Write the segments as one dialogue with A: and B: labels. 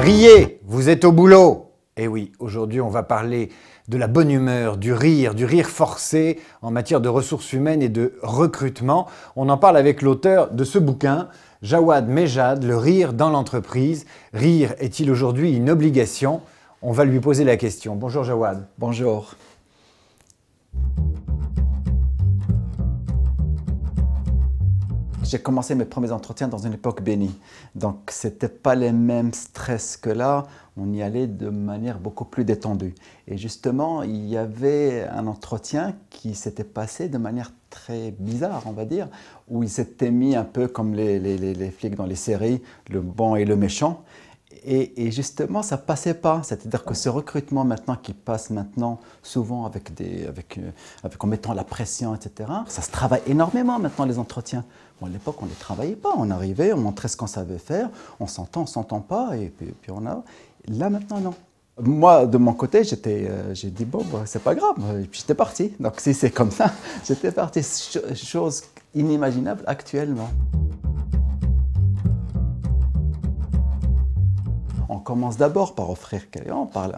A: Riez, vous êtes au boulot Eh oui, aujourd'hui on va parler de la bonne humeur, du rire, du rire forcé en matière de ressources humaines et de recrutement. On en parle avec l'auteur de ce bouquin, Jawad Mejad, Le rire dans l'entreprise. Rire est-il aujourd'hui une obligation On va lui poser la question. Bonjour Jawad. Bonjour. j'ai commencé mes premiers entretiens dans une époque bénie. Donc, ce n'était pas les mêmes stress que là. On y allait de manière beaucoup plus détendue. Et justement, il y avait un entretien qui s'était passé de manière très bizarre, on va dire, où ils s'étaient mis un peu comme les flics dans les séries, le bon et le méchant. Et, justement, ça ne passait pas. C'est-à-dire que ce recrutement maintenant qui passe maintenant souvent avec euh, avec, en mettant la pression, etc. Ça se travaille énormément maintenant les entretiens. Bon, à l'époque, on ne les travaillait pas. On arrivait, on montrait ce qu'on savait faire. On s'entend, on s'entend pas, et puis, on a. Là maintenant, non. Moi, de mon côté, euh, j'ai dit bon, bah, c'est pas grave. Et puis j'étais parti. Donc si c'est comme ça, j'étais parti. Chose inimaginable actuellement. on commence d'abord par offrir, parle,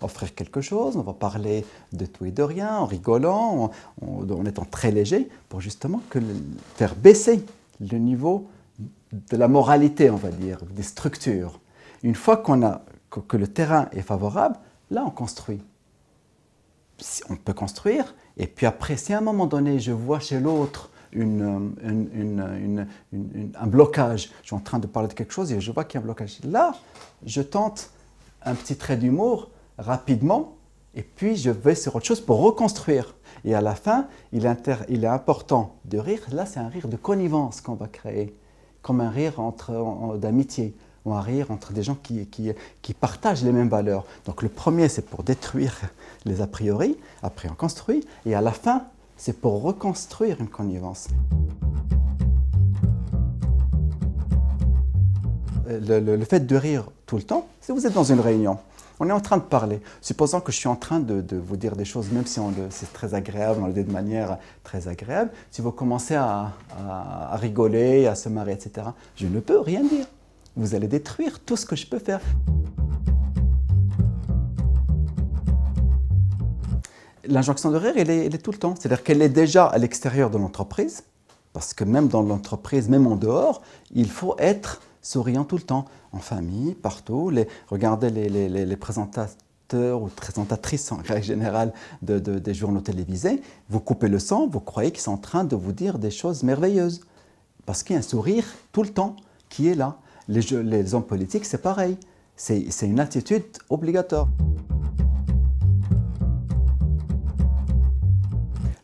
A: offrir quelque chose, on va parler de tout et de rien, en rigolant, en, étant très léger, pour justement faire baisser le niveau de la moralité, on va dire, des structures. Une fois qu'on a que, que le terrain est favorable, là on construit. On peut construire, et puis après, si à un moment donné je vois chez l'autre euh, euh, un blocage. Je suis en train de parler de quelque chose et je vois qu'il y a un blocage. Là, je tente un petit trait d'humour rapidement et puis je vais sur autre chose pour reconstruire. Et à la fin, il, inter... il est important de rire. Là, c'est un rire de connivence qu'on va créer, comme un rire entre... d'amitié ou un rire entre des gens qui, qui, qui partagent les mêmes valeurs. Donc le premier, c'est pour détruire les a priori, après on construit, et à la fin, c'est pour reconstruire une connivence. Euh, le, fait de rire tout le temps, si vous êtes dans une réunion, on est en train de parler. Supposons que je suis en train de, vous dire des choses, même si c'est très agréable, on le dit de manière très agréable, si vous commencez à, rigoler, à se marier, etc., je ne peux rien dire. Vous allez détruire tout ce que je peux faire. l'injonction de rire, elle est, tout le temps. C'est-à-dire qu'elle est déjà à l'extérieur de l'entreprise, parce que même dans l'entreprise, même en dehors, il faut être souriant tout le temps, en famille, partout. Les, regardez les, présentateurs ou présentatrices en règle générale des journaux télévisés, vous coupez le son, vous croyez qu'ils sont en train de vous dire des choses merveilleuses. Parce qu'il y a un sourire tout le temps qui est là. les hommes politiques, c'est pareil. C'est une attitude obligatoire.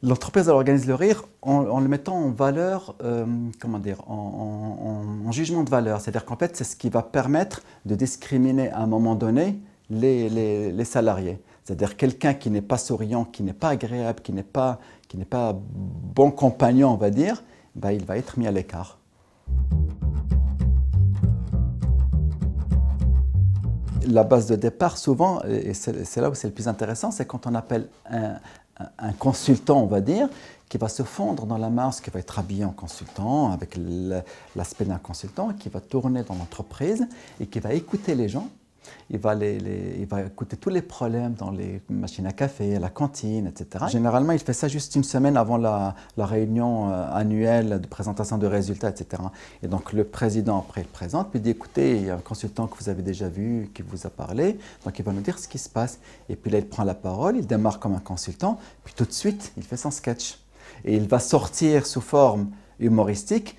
A: l'entreprise organise le rire en, le mettant en valeur, euh, comment dire, en, en, jugement de valeur. C'est-à-dire qu'en fait, c'est ce qui va permettre de discriminer à un moment donné les, les, les salariés. C'est-à-dire quelqu'un qui n'est pas souriant, qui n'est pas agréable, qui n'est pas, qui n'est pas bon compagnon, on va dire, bah, il va être mis à l'écart. La base de départ, souvent, et c'est là où c'est le plus intéressant, c'est quand on appelle un, un consultant, on va dire, qui va se fondre dans la masse, qui va être habillé en consultant, avec l'aspect d'un consultant, qui va tourner dans l'entreprise et qui va écouter les gens il va, écouter tous les problèmes dans les machines à café, à la cantine, etc. Généralement, il fait ça juste une semaine avant la, la réunion euh, annuelle de présentation de résultats, etc. Et donc, le président, après, il présente, puis il dit, écoutez, il y a un consultant que vous avez déjà vu, qui vous a parlé, donc il va nous dire ce qui se passe. Et puis là, il prend la parole, il démarre comme un consultant, puis tout de suite, il fait son sketch. Et il va sortir sous forme humoristique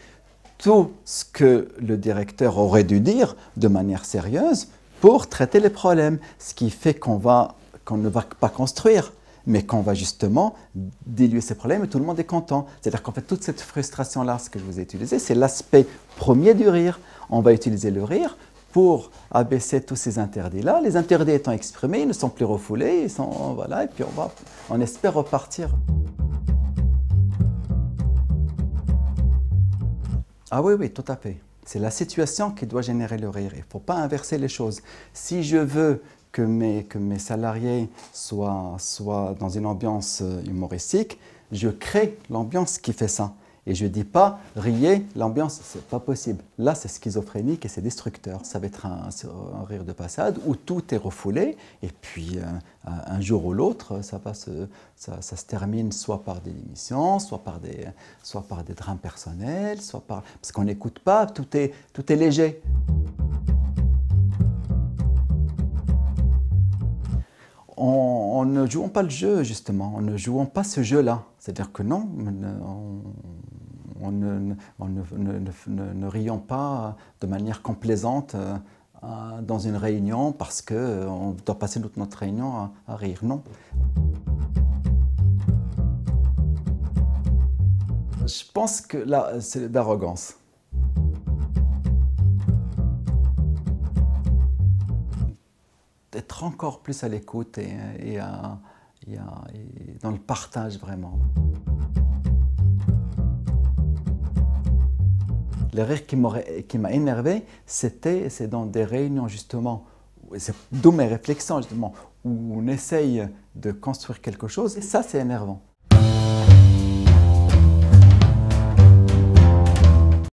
A: tout ce que le directeur aurait dû dire de manière sérieuse, pour traiter les problèmes, ce qui fait qu'on ne va pas construire, mais qu'on va justement diluer ces problèmes et tout le monde est content. C'est-à-dire qu'en fait, toute cette frustration-là, ce que je vous ai utilisé, c'est l'aspect premier du rire. On va utiliser le rire pour abaisser tous ces interdits-là. Les interdits étant exprimés, ils ne sont plus refoulés, ils sont, voilà, et puis on, va, on espère repartir. Ah oui, oui, tout à fait. C'est la situation qui doit générer le rire. Il ne faut pas inverser les choses. Si je veux que mes, que mes salariés soient, soient dans une ambiance euh, humoristique, je crée l'ambiance qui fait ça. Et je ne dis pas riez, l'ambiance, c'est pas possible. Là, c'est schizophrénique et c'est destructeur. Ça va être un, rire de passade où tout est refoulé et puis euh, un jour ou l'autre, ça, ça, ça, se termine soit par des démissions, soit par des, soit par des drames personnels, soit par parce qu'on n'écoute pas, tout est, tout est léger. On en, ne jouant pas le jeu, justement, en ne jouant pas ce jeu-là. C'est-à-dire que non, on, en, ne, rions pas de manière complaisante euh, dans une réunion parce qu'on euh, doit passer toute notre réunion à, rire. Non. Je pense que là, c'est d'arrogance. D'être encore plus à l'écoute et, dans le partage vraiment. Le rire qui m'a énervé, c'était c'est dans des réunions justement, d'où mes réflexions justement, où on essaye de construire quelque chose, et ça c'est énervant.